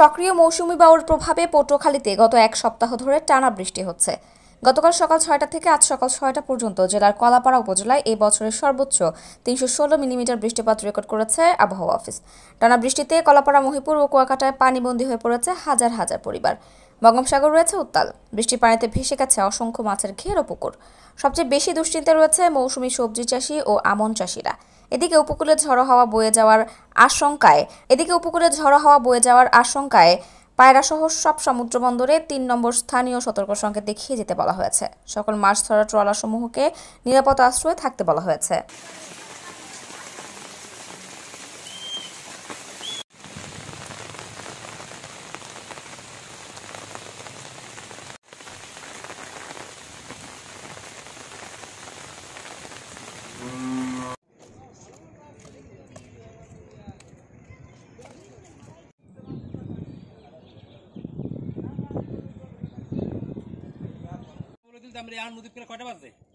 সক্রিয় মৌসুমি বায়ুর প্রভাবে পটুয়াখালীতে গত এক সপ্তাহ ধরে টানা বৃষ্টি হচ্ছে গতকাল সকাল ছয়টা থেকে আজ সকাল ছয়টা পর্যন্ত জেলার কলাপাড়া উপজেলায় এই বছরের সর্বোচ্চ তিনশো ষোলো মিলিমিটার বৃষ্টিপাত রেকর্ড করেছে আবহাওয়া অফিস টানা বৃষ্টিতে কলাপাড়া মহিপুর ও কুয়াকাটায় পানিবন্দী হয়ে পড়েছে হাজার হাজার পরিবার বঙ্গোপসাগর রয়েছে উত্তাল বৃষ্টির পানিতে ভেসে গেছে অসংখ্য মাছের ঘের ও পুকুর সবচেয়ে বেশি দুশ্চিন্তা রয়েছে মৌসুমি সবজি চাষি ও আমন চাষিরা এদিকে উপকূলে ঝড়ো হাওয়া বয়ে যাওয়ার আশঙ্কায় এদিকে উপকূলে ঝড়ো হাওয়া বয়ে যাওয়ার আশঙ্কায় পায়রাসহ সব সমুদ্র বন্দরে তিন নম্বর স্থানীয় সতর্ক সংকেত দেখিয়ে যেতে বলা হয়েছে সকল মাছ ধরা সমূহকে নিরাপদ আশ্রয়ে থাকতে বলা হয়েছে Mm. কিন্তু আমরা এখন নদীর করে কটা বাজে